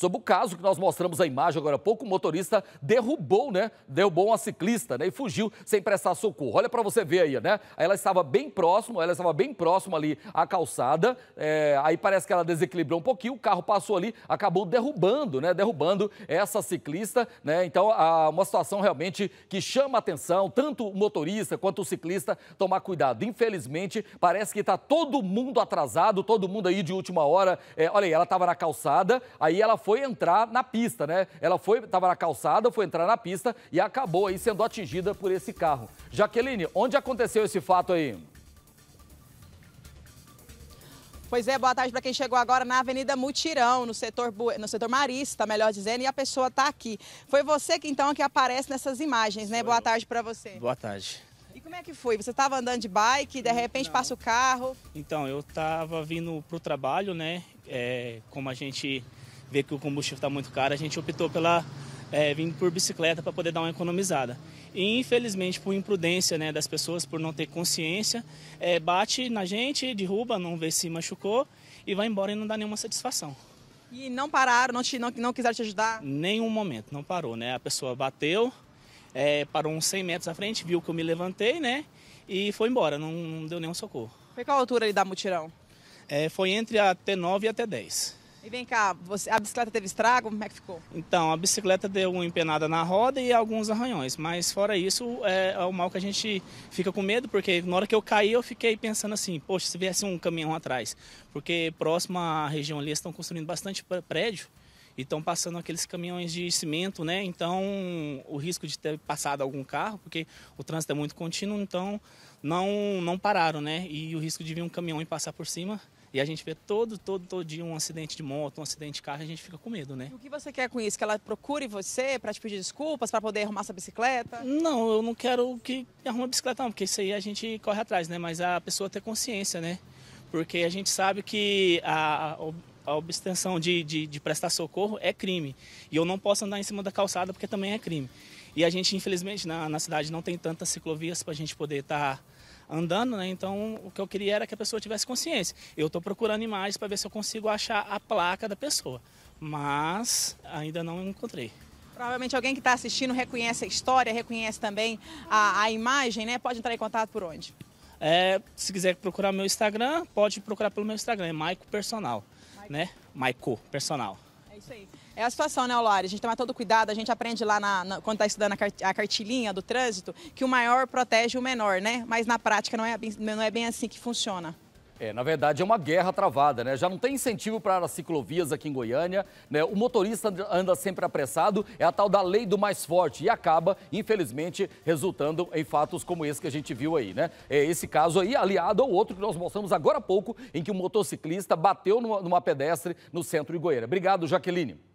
Sobre o caso que nós mostramos a imagem agora há pouco, o motorista derrubou, né? Derrubou uma ciclista, né? E fugiu sem prestar socorro. Olha para você ver aí, né? Ela estava bem próximo, ela estava bem próximo ali à calçada. É, aí parece que ela desequilibrou um pouquinho, o carro passou ali, acabou derrubando, né? Derrubando essa ciclista, né? Então, uma situação realmente que chama atenção, tanto o motorista quanto o ciclista tomar cuidado. Infelizmente, parece que está todo mundo atrasado, todo mundo aí de última hora. É, olha aí, ela estava na calçada, aí ela foi foi entrar na pista, né? Ela foi, estava na calçada, foi entrar na pista e acabou aí sendo atingida por esse carro. Jaqueline, onde aconteceu esse fato aí? Pois é, boa tarde para quem chegou agora na Avenida Mutirão, no setor, no setor Marista, melhor dizendo, e a pessoa está aqui. Foi você que então que aparece nessas imagens, né? Boa tarde para você. Boa tarde. E como é que foi? Você estava andando de bike, de repente Não. passa o carro? Então, eu estava vindo para o trabalho, né? É, como a gente vê que o combustível está muito caro, a gente optou pela é, por bicicleta para poder dar uma economizada. E infelizmente, por imprudência né, das pessoas, por não ter consciência, é, bate na gente, derruba, não vê se machucou e vai embora e não dá nenhuma satisfação. E não pararam, não, te, não, não quiseram te ajudar? Nenhum momento, não parou, né? A pessoa bateu, é, parou uns 100 metros à frente, viu que eu me levantei, né? E foi embora, não, não deu nenhum socorro. Foi qual a altura ali da mutirão? É, foi entre a T9 e a T10. E vem cá, você, a bicicleta teve estrago? Como é que ficou? Então, a bicicleta deu uma empenada na roda e alguns arranhões, mas fora isso, é, é o mal que a gente fica com medo, porque na hora que eu caí, eu fiquei pensando assim, poxa, se viesse um caminhão atrás, porque próximo à região ali, estão construindo bastante prédio, e estão passando aqueles caminhões de cimento, né? Então, o risco de ter passado algum carro, porque o trânsito é muito contínuo, então não, não pararam, né? E o risco de vir um caminhão e passar por cima e a gente vê todo, todo, todo dia um acidente de moto, um acidente de carro, a gente fica com medo, né? E o que você quer com isso? Que ela procure você para te pedir desculpas, para poder arrumar essa bicicleta? Não, eu não quero que arrume a bicicleta, não, porque isso aí a gente corre atrás, né? Mas a pessoa ter consciência, né? Porque a gente sabe que a, a obtenção de, de, de prestar socorro é crime. E eu não posso andar em cima da calçada porque também é crime. E a gente, infelizmente, na, na cidade não tem tantas ciclovias para a gente poder estar. Tá andando, né? Então o que eu queria era que a pessoa tivesse consciência. Eu estou procurando imagens para ver se eu consigo achar a placa da pessoa, mas ainda não encontrei. Provavelmente alguém que está assistindo reconhece a história, reconhece também a, a imagem, né? Pode entrar em contato por onde? É, se quiser procurar meu Instagram, pode procurar pelo meu Instagram, é Maico Personal, Maico. né? Maico Personal isso aí. É a situação, né, Olari? A gente toma todo cuidado, a gente aprende lá na, na, quando está estudando a cartilhinha do trânsito que o maior protege o menor, né? Mas na prática não é, não é bem assim que funciona. É, na verdade é uma guerra travada, né? Já não tem incentivo para as ciclovias aqui em Goiânia, né? O motorista anda sempre apressado, é a tal da lei do mais forte e acaba, infelizmente, resultando em fatos como esse que a gente viu aí, né? É esse caso aí, aliado ao outro que nós mostramos agora há pouco, em que um motociclista bateu numa, numa pedestre no centro de Goiânia. Obrigado, Jaqueline.